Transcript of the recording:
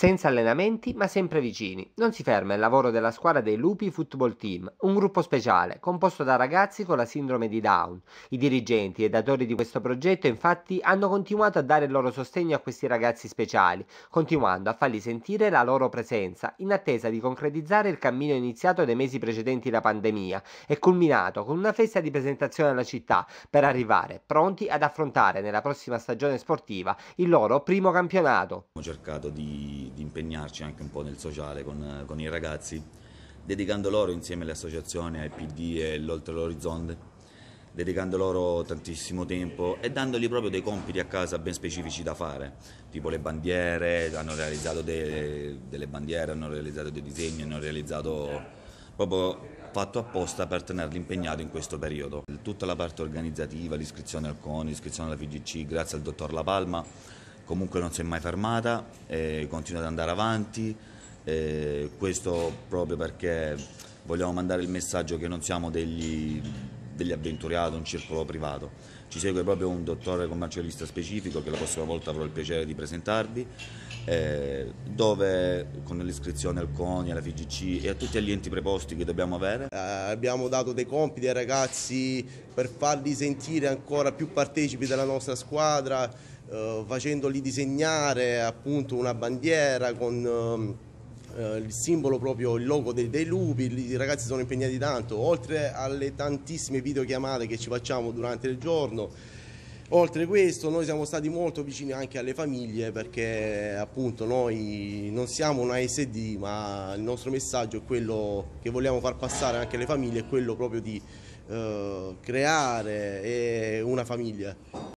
Senza allenamenti, ma sempre vicini. Non si ferma il lavoro della squadra dei Lupi Football Team, un gruppo speciale composto da ragazzi con la sindrome di Down. I dirigenti e datori di questo progetto, infatti, hanno continuato a dare il loro sostegno a questi ragazzi speciali, continuando a farli sentire la loro presenza, in attesa di concretizzare il cammino iniziato nei mesi precedenti la pandemia e culminato con una festa di presentazione alla città per arrivare pronti ad affrontare nella prossima stagione sportiva il loro primo campionato. Abbiamo cercato di di, impegnarci anche un po' nel sociale con, con, i ragazzi, dedicando loro insieme alle associazioni, ai PD e l'Oltre l'Orizzonte, dedicando loro tantissimo tempo e dandogli proprio dei compiti a casa ben specifici da fare, tipo le bandiere, hanno realizzato dei, delle bandiere, hanno realizzato dei disegni, hanno realizzato proprio fatto apposta per tenerli impegnati in questo periodo. Tutta la parte organizzativa, l'iscrizione al CONI, l'iscrizione alla FGC, grazie al dottor La Palma, comunque non si è mai fermata, eh, continua ad andare avanti, eh, questo proprio perché vogliamo mandare il messaggio che non siamo degli, degli avventuriati, un circolo privato. Ci segue proprio un dottore commercialista specifico che la prossima volta avrò il piacere di presentarvi, eh, dove con l'iscrizione al CONI, alla FIGC e a tutti gli enti preposti che dobbiamo avere. Eh, abbiamo dato dei compiti ai ragazzi per farli sentire ancora più partecipi della nostra squadra, eh, facendoli disegnare appunto una bandiera con ehm, eh, il simbolo proprio, il logo dei, dei, lupi, i ragazzi sono impegnati tanto, oltre alle tantissime videochiamate che ci facciamo durante il giorno. Oltre questo noi siamo stati molto vicini anche alle famiglie perché appunto noi non siamo una SD ma il nostro messaggio è quello che vogliamo far passare anche alle famiglie, è quello proprio di eh, creare eh, una famiglia.